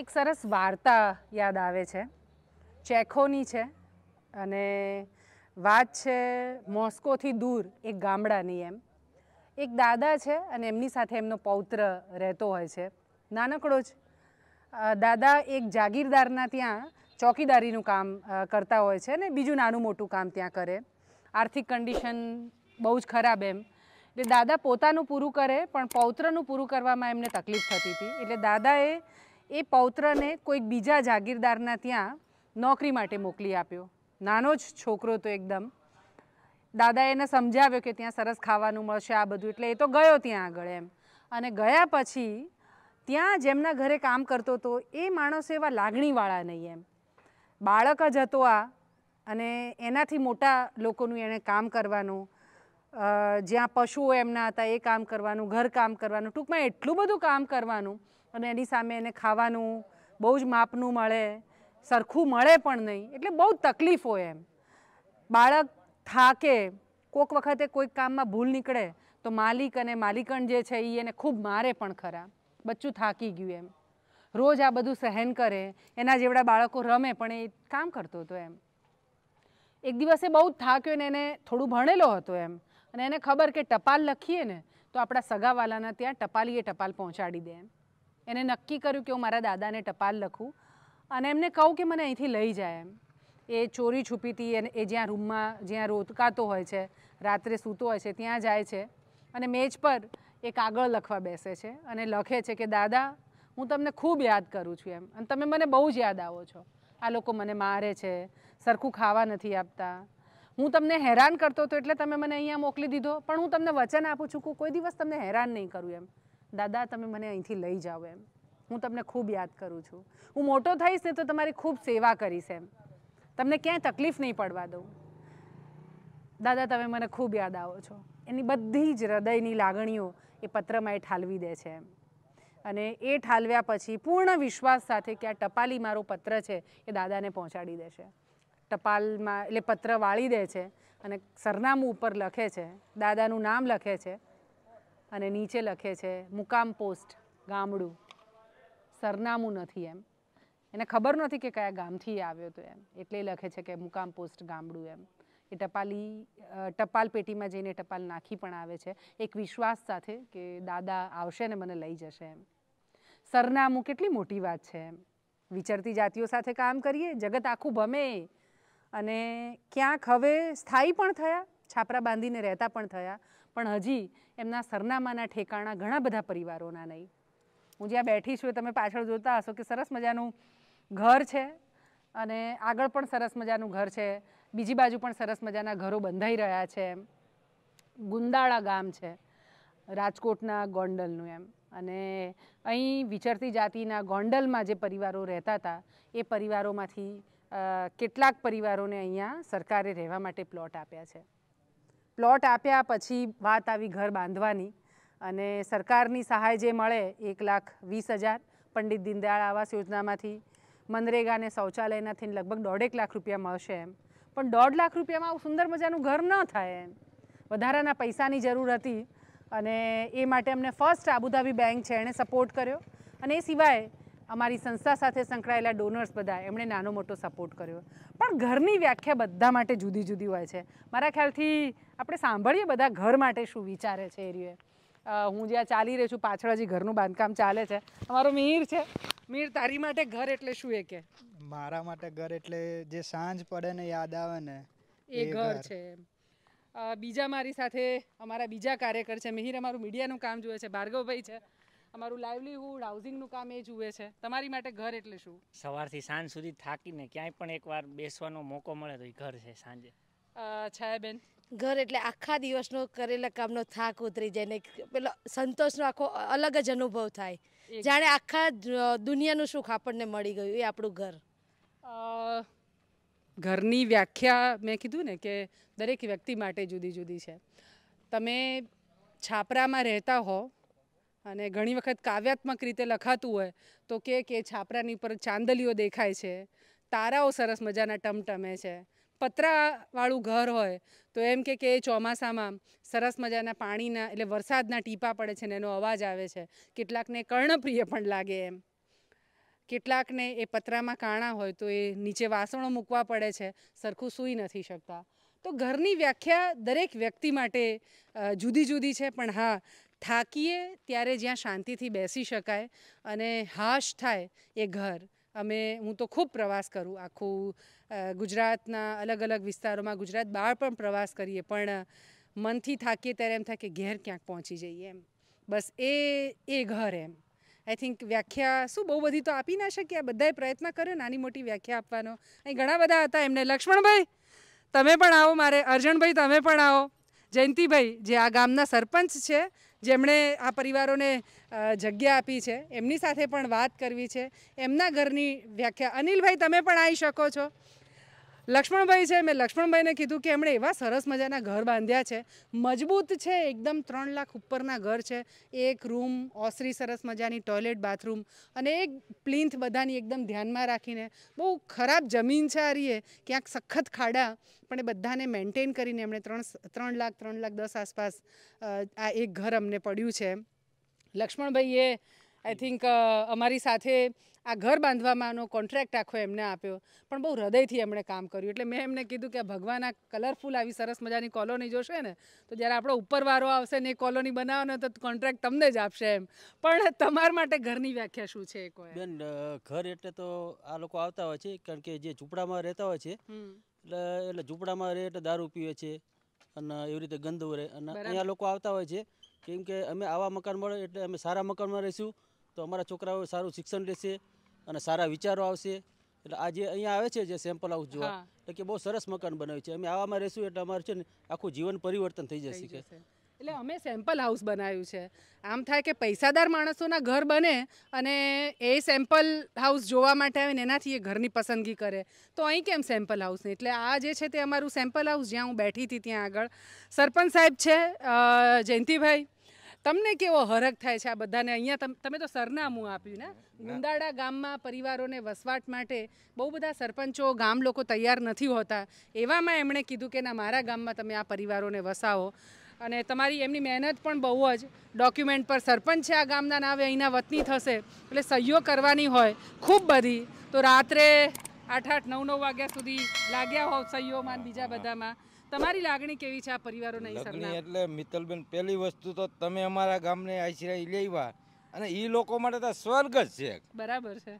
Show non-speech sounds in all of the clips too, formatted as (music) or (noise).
એક સરસ વાર્તા યાદ આવે છે ચેખોની છે અને વાત છે મોસ્કોથી દૂર એક ગામડાની એમ એક દાદા છે અને એમની સાથે એમનો પૌત્ર રહેતો હોય છે નાનકડો જ દાદા એક જાગીરદારના ત્યાં ચોકીદારીનું કામ કરતા હોય છે અને બીજું નાનું મોટું કામ ત્યાં કરે આર્થિક કન્ડિશન બહુ જ ખરાબ એમ એટલે દાદા પોતાનું પૂરું કરે પણ પૌત્રનું પૂરું કરવામાં એમને તકલીફ થતી હતી એટલે દાદાએ એ પૌત્રને કોઈક બીજા જાગીરદારના ત્યાં નોકરી માટે મોકલી આપ્યો નાનો જ છોકરો તો એકદમ દાદા એને સમજાવ્યો કે ત્યાં સરસ ખાવાનું મળશે આ બધું એટલે એ તો ગયો ત્યાં આગળ એમ અને ગયા પછી ત્યાં જેમના ઘરે કામ કરતો હતો એ માણસ એવા લાગણીવાળા નહીં એમ બાળક જ હતો આ અને એનાથી મોટા લોકોનું એણે કામ કરવાનું જ્યાં પશુઓ એમના હતા એ કામ કરવાનું ઘર કામ કરવાનું ટૂંકમાં એટલું બધું કામ કરવાનું અને એની સામે એને ખાવાનું બહુ જ માપનું મળે સરખું મળે પણ નહીં એટલે બહુ તકલીફ હોય એમ બાળક થાકે કોઈક વખતે કોઈક કામમાં ભૂલ નીકળે તો માલિક અને માલિકણ જે છે એ એને ખૂબ મારે પણ ખરા બચ્ચું થાકી ગયું એમ રોજ આ બધું સહન કરે એના જેવડા બાળકો રમે પણ એ કામ કરતો હતો એમ એક દિવસે બહુ જ થાક્યો ને એને થોડું ભણેલો હતો એમ અને એને ખબર કે ટપાલ લખીએ ને તો આપણા સગાવાલાના ત્યાં ટપાલીએ ટપાલ પહોંચાડી દે એમ એને નક્કી કર્યું કે હું મારા દાદાને ટપાલ લખું અને એમને કહું કે મને અહીંથી લઈ જાય એમ એ ચોરી છુપીતી એને એ જ્યાં રૂમમાં જ્યાં રોતકાતો હોય છે રાત્રે સૂતો હોય છે ત્યાં જાય છે અને મેજ પર એ કાગળ લખવા બેસે છે અને લખે છે કે દાદા હું તમને ખૂબ યાદ કરું છું એમ અને તમે મને બહુ જ યાદ આવો છો આ લોકો મને મારે છે સરખું ખાવા નથી આપતા હું તમને હેરાન કરતો હતો એટલે તમે મને અહીંયા મોકલી દીધો પણ હું તમને વચન આપું છું કે કોઈ દિવસ તમને હેરાન નહીં કરું એમ દાદા તમે મને અહીંથી લઈ જાઓ એમ હું તમને ખૂબ યાદ કરું છું હું મોટો થઈશ ને તો તમારી ખૂબ સેવા કરીશ એમ તમને ક્યાંય તકલીફ નહીં પડવા દઉં દાદા તમે મને ખૂબ યાદ આવો છો એની બધી જ હૃદયની લાગણીઓ એ પત્રમાં એ ઠાલવી દે છે એમ અને એ ઠાલવ્યા પછી પૂર્ણ વિશ્વાસ સાથે કે આ ટપાલી મારો પત્ર છે એ દાદાને પહોંચાડી દેશે ટપાલમાં એટલે પત્ર વાળી દે છે અને સરનામું ઉપર લખે છે દાદાનું નામ લખે છે અને નીચે લખે છે મુકામ પોસ્ટ ગામડું સરનામું નથી એમ એને ખબર નથી કે કયા ગામથી આવ્યો તો એમ એટલે લખે છે કે મુકામ પોસ્ટ ગામડું એમ એ ટપાલી ટપાલ પેટીમાં જઈને ટપાલ નાખી પણ આવે છે એક વિશ્વાસ સાથે કે દાદા આવશે ને મને લઈ જશે એમ સરનામું કેટલી મોટી વાત છે એમ વિચરતી જાતિઓ સાથે કામ કરીએ જગત આખું ભમે અને ક્યાંક હવે સ્થાયી પણ થયા છાપરા બાંધીને રહેતા પણ થયા પણ હજી એમના સરનામાના ઠેકાણા ઘણા બધા પરિવારોના નહીં હું જ્યાં બેઠી છું તમે પાછળ જોતા હશો કે સરસ મજાનું ઘર છે અને આગળ પણ સરસ મજાનું ઘર છે બીજી બાજુ પણ સરસ મજાના ઘરો બંધાઈ રહ્યા છે એમ ગુંદાળા ગામ છે રાજકોટના ગોંડલનું એમ અને અહીં વિચરતી જાતિના ગોંડલમાં જે પરિવારો રહેતા હતા એ પરિવારોમાંથી કેટલાક પરિવારોને અહીંયા સરકારે રહેવા માટે પ્લોટ આપ્યા છે પ્લોટ આપ્યા પછી વાત આવી ઘર બાંધવાની અને સરકારની સહાય જે મળે એક લાખ વીસ હજાર પંડિત દીનદયાળ આવાસ યોજનામાંથી મનરેગાને શૌચાલયનાથી લગભગ દોઢેક લાખ રૂપિયા મળશે એમ પણ દોઢ લાખ રૂપિયામાં આવું સુંદર મજાનું ઘર ન થાય એમ વધારાના પૈસાની જરૂર હતી અને એ માટે અમને ફર્સ્ટ આબુધાબી બેંક છે એણે સપોર્ટ કર્યો અને એ સિવાય અમારી સંસ્થા સાથે સંકળાયેલા ડોનર્સ બધા એમણે નાનો મોટો સપોર્ટ કર્યો પણ ઘરની વ્યાખ્યા બધા માટે જુદી જુદી હોય છે મારા ખ્યાલથી આપણે સાંભળીએ બધા ઘર માટે શું વિચારે છે એરિયે હું જ્યાં ચાલી રહી છું પાછળ હજી ઘરનું બાંધકામ ચાલે છે અમારો મીર છે મીર તારી માટે ઘર એટલે શું એ કે મારા માટે ઘર એટલે જે સાંજ પડે ને યાદ આવે ને એ ઘર છે બીજા મારી સાથે અમારા બીજા કાર્યકર છે મિહિર અમારું મીડિયાનું કામ જુએ છે ભાર્ગવભાઈ છે અમારું લાઇવલીહુડ હાઉસિંગનું કામ એ જુએ છે તમારી માટે ઘર એટલે શું સવારથી સાંજ સુધી થાકીને ક્યાંય પણ એકવાર બેસવાનો મોકો મળે તો એ ઘર છે સાંજે છાયાબેન ઘર એટલે આખા દિવસનો કરેલા કામનો થાક ઉતરી જાય ને પેલો સંતોષનો આખો અલગ જ અનુભવ થાય જાણે આખા દુનિયાનું સુખ આપણને મળી ગયું એ આપણું ઘર ઘરની વ્યાખ્યા મેં કીધું ને કે દરેક વ્યક્તિ માટે જુદી જુદી છે તમે છાપરામાં રહેતા હો અને ઘણી વખત કાવ્યાત્મક રીતે લખાતું હોય તો કે કે છાપરાની ઉપર ચાંદલીઓ દેખાય છે તારાઓ સરસ મજાના ટમટમે છે પતરાવાળું ઘર હોય તો એમ કે કે ચોમાસામાં સરસ મજાના પાણીના એટલે વરસાદના ટીપા પડે છે ને એનો અવાજ આવે છે કેટલાકને કર્ણપ્રિય પણ લાગે એમ કેટલાકને એ પતરામાં કાણા હોય તો એ નીચે વાસણો મૂકવા પડે છે સરખું સૂઈ નથી શકતા તો ઘરની વ્યાખ્યા દરેક વ્યક્તિ માટે જુદી જુદી છે પણ હા થાકીએ ત્યારે જ્યાં શાંતિથી બેસી શકાય અને હાશ થાય એ ઘર અમે હું તો ખૂબ પ્રવાસ કરું આખું ગુજરાતના અલગ અલગ વિસ્તારોમાં ગુજરાત બહાર પણ પ્રવાસ કરીએ પણ મનથી થાકીએ ત્યારે એમ થાય કે ઘેર ક્યાંક પહોંચી જઈએ એમ બસ એ એ ઘર એમ આઈ થિંક વ્યાખ્યા શું બહુ બધી તો આપી ના શકીએ આ બધાએ પ્રયત્ન કર્યો નાની મોટી વ્યાખ્યા આપવાનો અહીં ઘણા બધા હતા એમને લક્ષ્મણભાઈ તમે પણ આવો મારે અર્જણભાઈ તમે પણ આવો જયંતિભાઈ જે આ ગામના સરપંચ છે જેમણે આ પરિવારોને જગ્યા આપી છે એમની સાથે પણ વાત કરવી છે એમના ઘરની વ્યાખ્યા અનિલભાઈ તમે પણ આવી શકો છો લક્ષ્મણભાઈ છે મેં લક્ષ્મણભાઈને કીધું કે એમણે એવા સરસ મજાના ઘર બાંધ્યા છે મજબૂત છે એકદમ ત્રણ લાખ ઉપરના ઘર છે એક રૂમ ઓસરી સરસ મજાની ટોયલેટ બાથરૂમ અને એક પ્લિન્થ બધાની એકદમ ધ્યાનમાં રાખીને બહુ ખરાબ જમીન છે આ રીએ ક્યાંક સખત ખાડા પણ એ બધાને મેન્ટેન કરીને એમણે ત્રણ ત્રણ લાખ ત્રણ લાખ દસ આસપાસ આ એક ઘર અમને પડ્યું છે લક્ષ્મણભાઈએ આઈ થિંક અમારી સાથે આ ઘર બાંધવામાંનો કોન્ટ્રાક્ટ આખો એમને આપ્યો પણ બહુ હૃદયથી એમણે કામ કર્યું એટલે મેં એમને કીધું કે ભગવાન આ કલરફુલ આવી સરસ મજાની કોલોની જોશે ને તો જ્યારે આપણો ઉપરવારો આવશે ને એ કોલોની બનાવવાનો તો કોન્ટ્રાક્ટ તમને જ આપશે એમ પણ તમારા માટે ઘરની વ્યાખ્યા શું છે બેન ઘર એટલે તો આ લોકો આવતા હોય છે કારણ કે જે ઝૂંપડામાં રહેતા હોય છે એટલે એટલે ઝૂંપડામાં રહે એટલે દારૂ પીવે છે અને એવી રીતે ગંદુ રહે અને અહીંયા લોકો આવતા હોય છે કેમ કે અમે આવા મકાન મળે એટલે અમે સારા મકાનમાં રહીશું તો અમારા છોકરાઓ સારું શિક્ષણ લેશે અને સારા વિચારો આવશે એટલે આજે અહીંયા આવે છે જે સેમ્પલ હાઉસ જોવા એટલે કે બહુ સરસ મકાન બનાવ્યું છે અમે આવામાં રહેશું એટલે અમારું છે ને આખું જીવન પરિવર્તન થઈ જશે કે એટલે અમે સેમ્પલ હાઉસ બનાવ્યું છે આમ થાય કે પૈસાદાર માણસોના ઘર બને અને એ સેમ્પલ હાઉસ જોવા માટે આવે ને એનાથી એ ઘરની પસંદગી કરે તો અહીં કેમ સેમ્પલ હાઉસ નહીં એટલે આ જે છે તે અમારું સેમ્પલ હાઉસ જ્યાં હું બેઠી હતી ત્યાં આગળ સરપંચ સાહેબ છે જયંતિભાઈ તમને કેવો હરખ થાય છે આ બધાને અહીંયા તમે તો સરનામું આપ્યું ને ગુંદાડા ગામમાં પરિવારોને વસવાટ માટે બહુ બધા સરપંચો ગામ લોકો તૈયાર નથી હોતા એવામાં એમણે કીધું કે ના મારા ગામમાં તમે આ પરિવારોને વસાવો અને તમારી એમની મહેનત પણ બહુ જ ડોક્યુમેન્ટ પર સરપંચ છે આ ગામના નાવે અહીંના વતની થશે એટલે સહીઓ કરવાની હોય ખૂબ બધી તો રાત્રે આઠ આઠ નવ નવ વાગ્યા સુધી લાગ્યા હોવ સહીઓમાં બીજા બધામાં તમારી લાગણી કેવી છે આ પરિવારોને લગ્ન એટલે મિત્તલબેન પહેલી વસ્તુ તો તમે અમારા ગામને આશ્રય લેવા અને એ લોકો માટે તો સ્વર્ગ જ છે બરાબર છે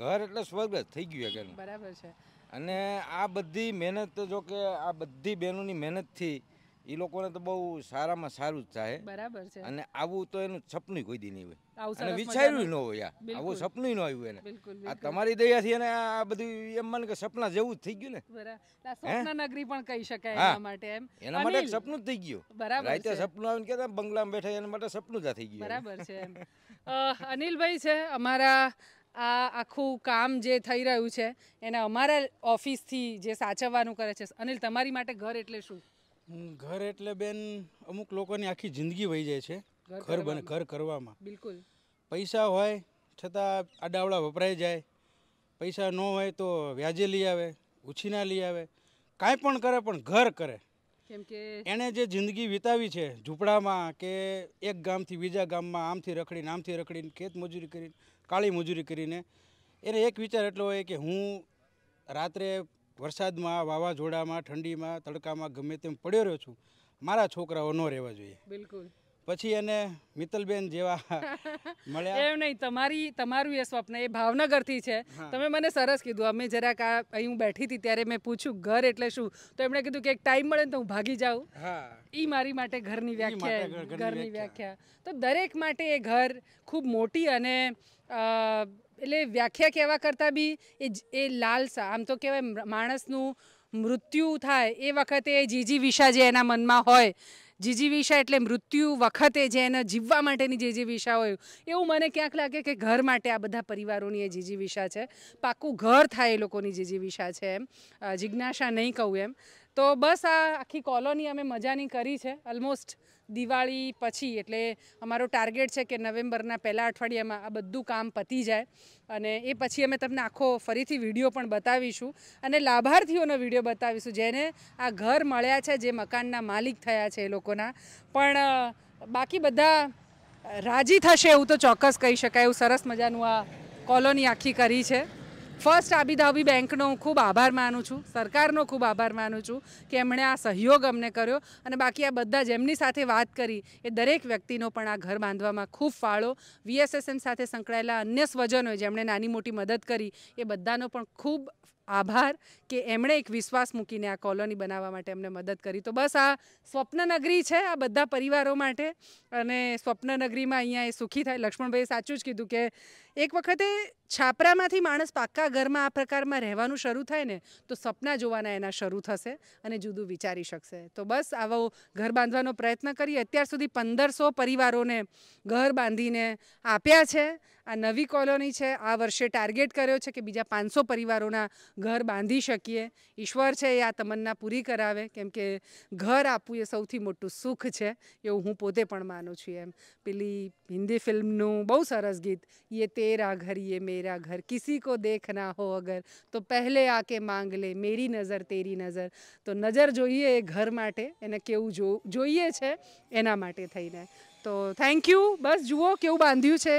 ઘર એટલે સ્વર્ગ જ થઈ ગયું બરાબર છે અને આ બધી મહેનત જો કે આ બધી બહેનોની મહેનતથી એ લોકોને તો બહુ સારામાં સારું જ થાય બરાબર છે અને આવું તો એનું સપનું કોઈ દી નહીં હોય અને વિચાર્યું ન હોય આવું સપનું ન આવ્યું એને આ તમારી દયાથી એને આ બધું એમ મને કે સપના જેવું જ થઈ ગયું ને સપના નગરી પણ કહી શકાય એના માટે એમ એના માટે સપનું જ થઈ ગયું બરાબર રાતે સપનું આવીને કે બંગલામાં બેઠા એના માટે સપનું જ થઈ ગયું બરાબર છે એમ અનિલભાઈ છે અમારા આ આખું કામ જે થઈ રહ્યું છે એને અમારા ઓફિસથી જે સાચવવાનું કરે છે અનિલ તમારી માટે ઘર એટલે શું ઘર એટલે બેન અમુક લોકોની આખી જિંદગી વહી જાય છે ઘર બને ઘર કરવામાં બિલકુલ પૈસા હોય છતાં આડાવડા વપરાઈ જાય પૈસા ન હોય તો વ્યાજે લઈ આવે ઉછીના લઈ આવે કાંઈ પણ કરે પણ ઘર કરે કેમ કે એણે જે જિંદગી વિતાવી છે ઝૂંપડામાં કે એક ગામથી બીજા ગામમાં આમથી રખડીને આમથી રખડીને ખેત મજૂરી કરીને કાળી મજૂરી કરીને એને એક વિચાર એટલો હોય કે હું રાત્રે વરસાદમાં વાવાઝોડામાં ઠંડીમાં તડકામાં ગમે તેમ પડ્યો રહ્યો છું મારા છોકરાઓ ન રહેવા જોઈએ બિલકુલ પછી એને મિત્તલબેન જેવા (laughs) મળ્યા એમ નહીં તમારી તમારું એ સ્વપ્ન એ ભાવનગરથી છે તમે મને સરસ કીધું અમે જરાક આ અહીં હું બેઠી હતી ત્યારે મેં પૂછ્યું ઘર એટલે શું તો એમણે કીધું કે એક ટાઈમ મળે ને તો હું ભાગી જાઉં ઈ મારી માટે ઘરની વ્યાખ્યા ઘરની વ્યાખ્યા તો દરેક માટે એ ઘર ખૂબ મોટી અને એટલે વ્યાખ્યા કહેવા કરતાં બી એ એ લાલસા આમ તો કહેવાય માણસનું મૃત્યુ થાય એ વખતે એ જીજી જીજીવિષા જે એના મનમાં હોય જીજી જીજીવિષા એટલે મૃત્યુ વખતે જે એના જીવવા માટેની વિષા હોય એવું મને ક્યાંક લાગે કે ઘર માટે આ બધા પરિવારોની એ જીજી જીજીવિષા છે પાક્કું ઘર થાય એ લોકોની જીજી જીજીવિષા છે એમ જિજ્ઞાસા નહીં કહું એમ તો બસ આ આખી કોલોની અમે મજાની કરી છે ઓલમોસ્ટ દિવાળી પછી એટલે અમારો ટાર્ગેટ છે કે નવેમ્બરના પહેલાં અઠવાડિયામાં આ બધું કામ પતી જાય અને એ પછી અમે તમને આખો ફરીથી વિડીયો પણ બતાવીશું અને લાભાર્થીઓનો વિડીયો બતાવીશું જેને આ ઘર મળ્યા છે જે મકાનના માલિક થયા છે એ લોકોના પણ બાકી બધા રાજી થશે એવું તો ચોક્કસ કહી શકાય એવું સરસ મજાનું આ કોલોની આખી કરી છે ફર્સ્ટ આબીધાબી બેંકનો હું ખૂબ આભાર માનું છું સરકારનો ખૂબ આભાર માનું છું કે એમણે આ સહયોગ અમને કર્યો અને બાકી આ બધા જેમની સાથે વાત કરી એ દરેક વ્યક્તિનો પણ આ ઘર બાંધવામાં ખૂબ ફાળો વીએસએસએમ સાથે સંકળાયેલા અન્ય સ્વજનોએ જેમણે નાની મોટી મદદ કરી એ બધાનો પણ ખૂબ આભાર કે એમણે એક વિશ્વાસ મૂકીને આ કોલોની બનાવવા માટે એમને મદદ કરી તો બસ આ સ્વપ્નનગરી છે આ બધા પરિવારો માટે અને સ્વપ્નનગરીમાં અહીંયા એ સુખી થાય લક્ષ્મણભાઈએ સાચું જ કીધું કે એક વખતે છાપરામાંથી માણસ પાક્કા ઘરમાં આ પ્રકારમાં રહેવાનું શરૂ થાય ને તો સપના જોવાના એના શરૂ થશે અને જુદું વિચારી શકશે તો બસ આવો ઘર બાંધવાનો પ્રયત્ન કરીએ અત્યાર સુધી પંદરસો પરિવારોને ઘર બાંધીને આપ્યા છે આ નવી કોલોની છે આ વર્ષે ટાર્ગેટ કર્યો છે કે બીજા પાંચસો પરિવારોના ઘર બાંધી શકીએ ઈશ્વર છે એ આ તમન્ના પૂરી કરાવે કેમ કે ઘર આપવું એ સૌથી મોટું સુખ છે એવું હું પોતે પણ માનું છું એમ પેલી હિન્દી ફિલ્મનું બહુ સરસ ગીત યે તેરા ઘર યે મેરા ઘર કિસી કો દેખ ના હો અગર તો પહેલે આકે માંગ લે મેરી નજર તેરી નજર તો નજર જોઈએ એ ઘર માટે એને કેવું જો જોઈએ છે એના માટે થઈને તો થેન્ક યુ બસ જુઓ કેવું બાંધ્યું છે